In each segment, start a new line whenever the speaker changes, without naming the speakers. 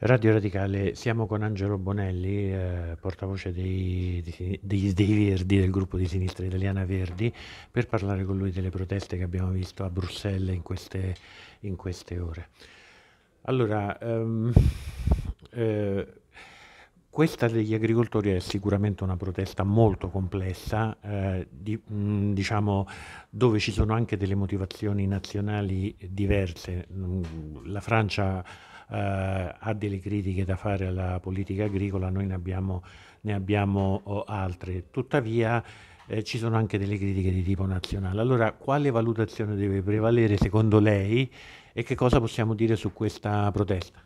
Radio Radicale, siamo con Angelo Bonelli, eh, portavoce dei, dei, dei, Verdi, del gruppo di sinistra italiana Verdi, per parlare con lui delle proteste che abbiamo visto a Bruxelles in queste, in queste ore. Allora, um, eh, questa degli agricoltori è sicuramente una protesta molto complessa, eh, di, mh, mm, diciamo, dove ci sono anche delle motivazioni nazionali diverse. Mm, la Francia eh, ha delle critiche da fare alla politica agricola, noi ne abbiamo, ne abbiamo oh, altre. Tuttavia eh, ci sono anche delle critiche di tipo nazionale. Allora, quale valutazione deve prevalere secondo lei e che cosa possiamo dire su questa protesta?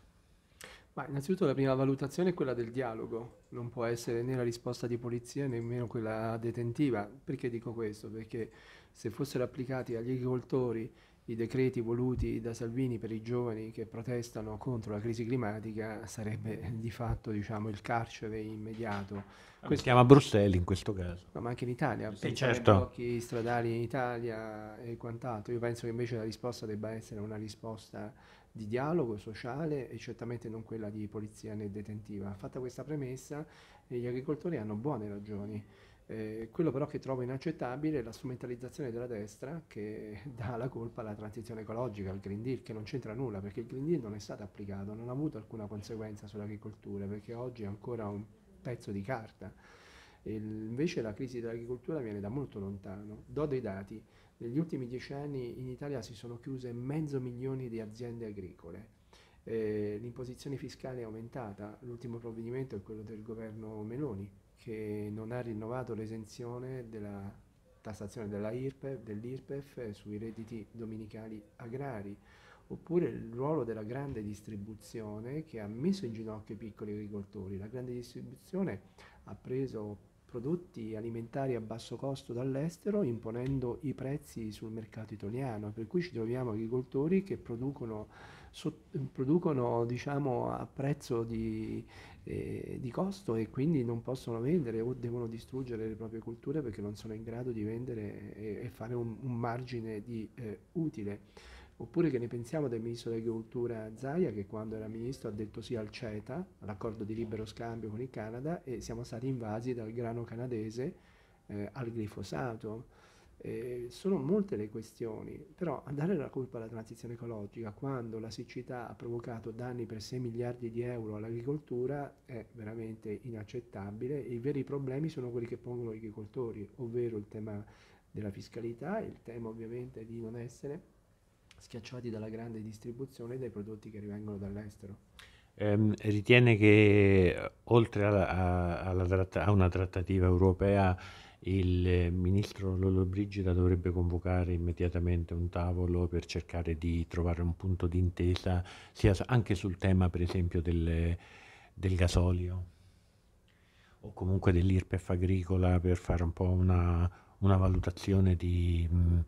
Ma innanzitutto la prima valutazione è quella del dialogo, non può essere né la risposta di polizia nemmeno quella detentiva. Perché dico questo? Perché se fossero applicati agli agricoltori i decreti voluti da Salvini per i giovani che protestano contro la crisi climatica sarebbe di fatto diciamo, il carcere immediato. Questo... Si chiama
Bruxelles in questo caso.
No, ma anche in Italia, sì, certo. blocchi stradali in Italia e quant'altro. Io penso che invece la risposta debba essere una risposta di dialogo sociale e certamente non quella di polizia né detentiva. Fatta questa premessa, gli agricoltori hanno buone ragioni eh, quello però che trovo inaccettabile è la strumentalizzazione della destra che dà la colpa alla transizione ecologica, al Green Deal, che non c'entra nulla perché il Green Deal non è stato applicato, non ha avuto alcuna conseguenza sull'agricoltura perché oggi è ancora un pezzo di carta. E invece la crisi dell'agricoltura viene da molto lontano. Do dei dati, negli ultimi dieci anni in Italia si sono chiuse mezzo milione di aziende agricole, eh, l'imposizione fiscale è aumentata, l'ultimo provvedimento è quello del governo Meloni che non ha rinnovato l'esenzione della tassazione della IRPEF, dell'IRPEF sui redditi dominicali agrari, oppure il ruolo della grande distribuzione che ha messo in ginocchio i piccoli agricoltori. La grande distribuzione ha preso prodotti alimentari a basso costo dall'estero imponendo i prezzi sul mercato italiano, per cui ci troviamo agricoltori che producono, so, producono diciamo, a prezzo di, eh, di costo e quindi non possono vendere o devono distruggere le proprie culture perché non sono in grado di vendere e, e fare un, un, margine di eh, utile. Oppure che ne pensiamo del ministro dell'agricoltura Zaia che quando era ministro ha detto sì al CETA, all'accordo di libero scambio con il Canada e siamo stati invasi dal grano canadese eh, al glifosato. Eh, sono molte le questioni, però andare la colpa alla transizione ecologica quando la siccità ha provocato danni per 6 miliardi di euro all'agricoltura è veramente inaccettabile. I veri problemi sono quelli che pongono gli agricoltori, ovvero il tema della fiscalità, il tema ovviamente di non essere schiacciati dalla grande distribuzione dei prodotti che rivengono dall'estero.
Eh, ritiene che oltre a, a, a, a una trattativa europea il eh, ministro Lollobrigida dovrebbe convocare immediatamente un tavolo per cercare di trovare un punto d'intesa sia anche sul tema per esempio del, del gasolio o comunque dell'IRPEF agricola per fare un po' una, una valutazione di, mh, mm,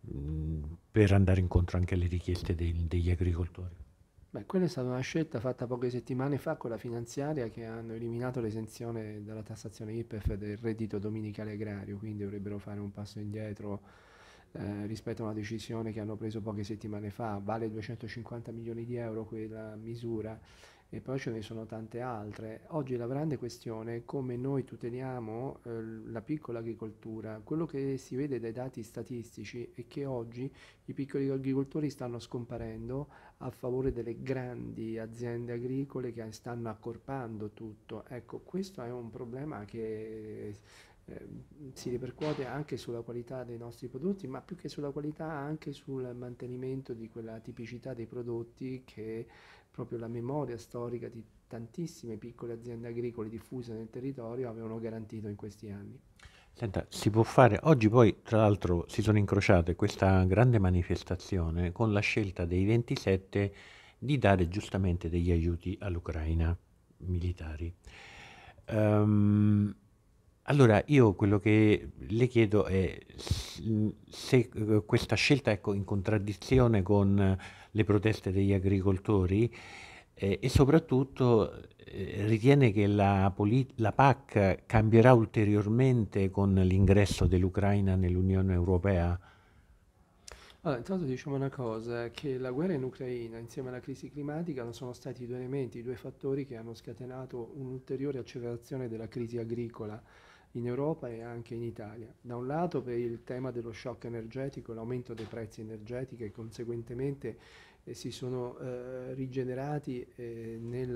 mh, mm, per andare incontro anche alle richieste dei, degli agricoltori.
Beh, quella è stata una scelta fatta poche settimane fa con la finanziaria che hanno eliminato l'esenzione dalla tassazione IPEF del reddito dominicale agrario, quindi dovrebbero fare un passo indietro eh, rispetto a una decisione che hanno preso poche settimane fa, vale 250 milioni di euro quella misura e poi ce ne sono tante altre. Oggi la grande questione è come noi tuteliamo eh, la piccola agricoltura. Quello che si vede dai dati statistici è che oggi i piccoli agricoltori stanno scomparendo a favore delle grandi aziende agricole che stanno accorpando tutto. Ecco, questo è un problema che Ehm, si ripercuote anche sulla qualità dei nostri prodotti, ma più che sulla qualità anche sul mantenimento di quella tipicità dei prodotti che proprio la memoria storica di tantissime piccole aziende agricole diffuse nel territorio avevano garantito in questi anni.
Senta, si può fare, oggi poi tra l'altro si sono incrociate questa grande manifestazione con la scelta dei 27 di dare giustamente degli aiuti all'Ucraina militari. Um, allora, io quello che le chiedo è se eh, questa scelta, ecco, in contraddizione con eh, le proteste degli agricoltori eh, e soprattutto eh, ritiene che la, la PAC cambierà ulteriormente con l'ingresso dell'Ucraina nell'Unione Europea?
Allora, intanto diciamo una cosa, che la guerra in Ucraina insieme alla crisi climatica non sono stati i due elementi, i due fattori che hanno scatenato un'ulteriore accelerazione della crisi agricola in Europa e anche in Italia. Da un lato per il tema dello shock energetico, l'aumento dei prezzi energetici e conseguentemente eh, si sono eh, rigenerati eh, nei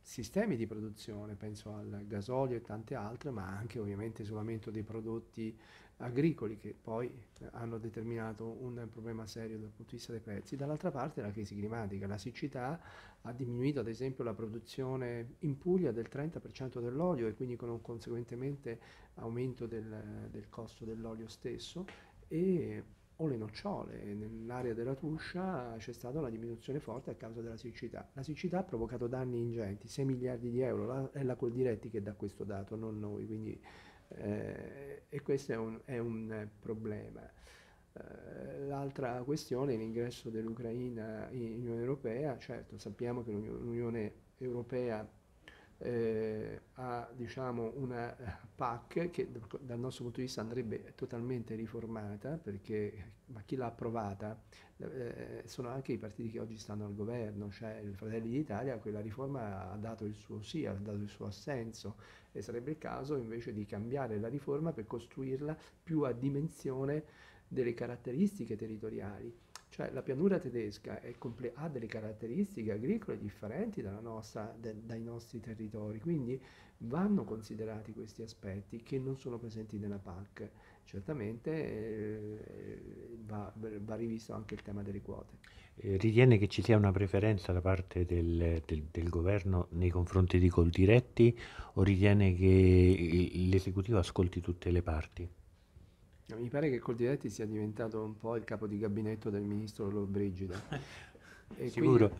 sistemi di produzione, penso al gasolio e tante altre, ma anche ovviamente sull'aumento dei prodotti agricoli che poi hanno determinato un problema serio dal punto di vista dei prezzi. Dall'altra parte la crisi climatica, la siccità ha diminuito ad esempio la produzione in Puglia del 30% dell'olio e quindi con un conseguentemente aumento del, del costo dell'olio stesso e o le nocciole. Nell'area della Tuscia c'è stata una diminuzione forte a causa della siccità. La siccità ha provocato danni ingenti, 6 miliardi di euro, è la Coldiretti che dà questo dato, non noi, quindi, eh, e questo è un, è un problema. Eh, l'altra questione è l'ingresso dell'Ucraina in Unione Europea, certo sappiamo che l'Unione Europea eh, a diciamo, una eh, PAC che dal nostro punto di vista andrebbe totalmente riformata, perché, ma chi l'ha approvata eh, eh, sono anche i partiti che oggi stanno al governo, cioè il Fratelli d'Italia, quella riforma ha dato il suo sì, ha dato il suo assenso e sarebbe il caso invece di cambiare la riforma per costruirla più a dimensione delle caratteristiche territoriali cioè la pianura tedesca comple- ha delle caratteristiche agricole differenti nostra, de- dai nostri territori, quindi vanno considerati questi aspetti che non sono presenti nella PAC. Certamente eh, va, va, rivisto anche il tema delle quote.
Eh, ritiene che ci sia una preferenza da parte del, del, del governo nei confronti di Coldiretti o ritiene che l'esecutivo ascolti tutte le parti?
Mi pare che Coldiretti sia diventato un po' il capo di gabinetto del ministro Lollobrigida. Sicuro. Quindi,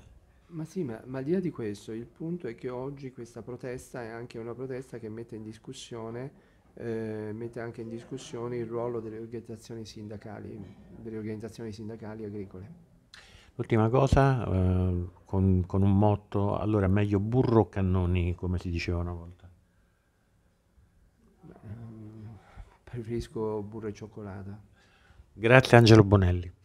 ma sì, ma, ma al di là di questo, il punto è che oggi questa protesta è anche una protesta che mette in discussione eh, mette anche in discussione il ruolo delle organizzazioni sindacali, delle organizzazioni sindacali agricole.
L'ultima cosa, eh, con, con un motto, allora meglio burro o cannoni, come si diceva una volta.
preferisco burro e cioccolata.
Grazie Angelo Bonelli.